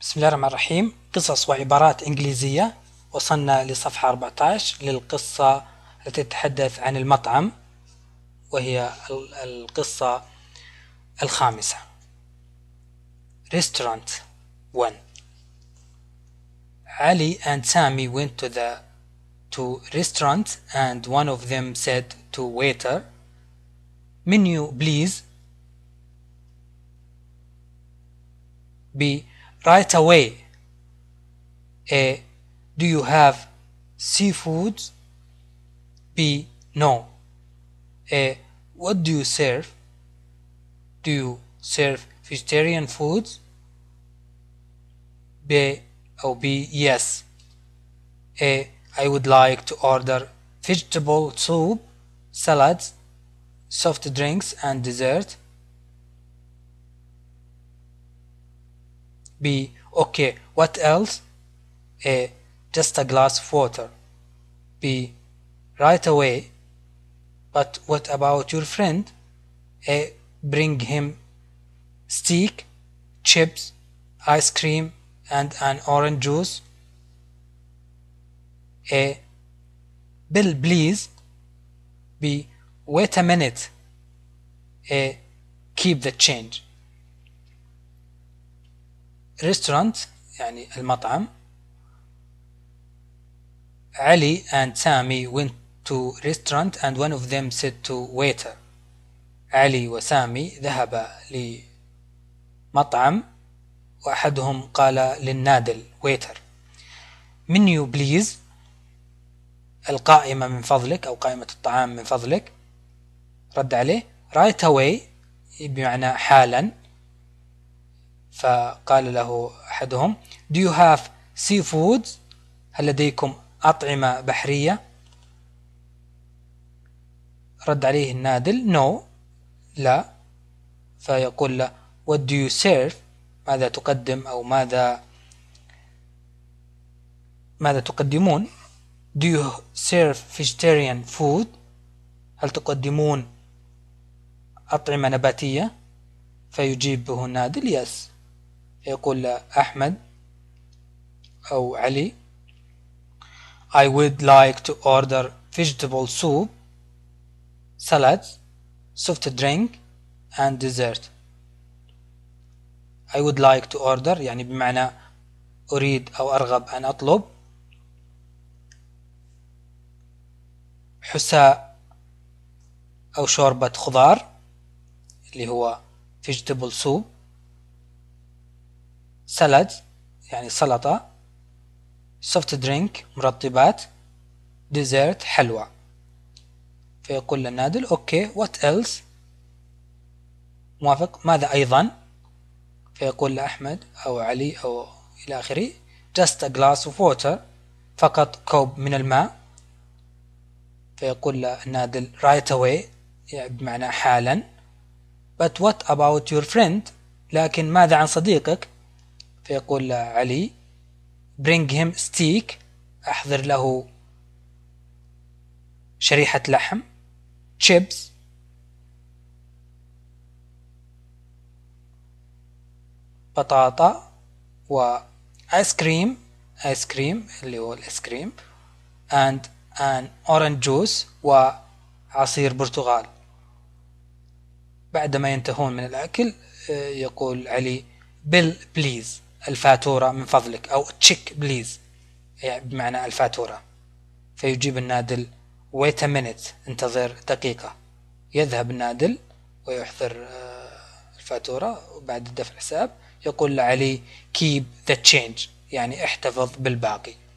بسم الله الرحمن الرحيم قصص وعبارات إنجليزية وصلنا لصفحة 14 للقصة التي تتحدث عن المطعم وهي القصة الخامسة Restaurant 1 علي and Sammy went to the to restaurant and one of them said to waiter menu please be right away A. Eh, do you have seafood? B. No. A. Eh, what do you serve? Do you serve vegetarian foods? B. Or B. Yes. A. Eh, I would like to order vegetable soup, salads, soft drinks, and dessert. B. Okay, what else? A. Just a glass of water. B. Right away. But what about your friend? A. Bring him steak, chips, ice cream, and an orange juice. A. Bill, please. B. Wait a minute. A. Keep the change. restaurant يعني المطعم علي and Sami went to restaurant and one of them said to waiter علي وسامي ذهبا لمطعم وأحدهم قال للنادل waiter menu please القائمة من فضلك أو قائمة الطعام من فضلك رد عليه right away بمعنى حالا فقال له أحدهم Do you have seafood هل لديكم أطعمة بحرية رد عليه النادل No لا فيقول له What do you serve ماذا تقدم أو ماذا ماذا تقدمون Do you serve vegetarian food هل تقدمون أطعمة نباتية فيجيبه النادل Yes يقول أحمد أو علي I would like to order vegetable soup salads soft drink and dessert I would like to order يعني بمعنى أريد أو أرغب أن أطلب حساء أو شوربة خضار اللي هو vegetable soup سلد يعني سلطة سوفت درينك مرطبات ديزرت حلوى فيقول للنادل اوكي وات ايلس موافق ماذا ايضا فيقول لأحمد أو علي أو إلى آخره just a glass of water فقط كوب من الماء فيقول النادل right away يعني بمعنى حالا but what about your friend لكن ماذا عن صديقك فيقول علي bring him steak أحضر له شريحة لحم chips بطاطا وآيس كريم آيس كريم اللي هو الآيس كريم and an orange juice وعصير برتقال بعد ما ينتهون من الأكل آه، يقول علي بل بليز الفاتورة من فضلك أو تشيك بليز يعني بمعنى الفاتورة فيجيب النادل wait a minute انتظر دقيقة يذهب النادل ويحضر آه، الفاتورة وبعد دفع الحساب يقول لعلي keep the change يعني احتفظ بالباقي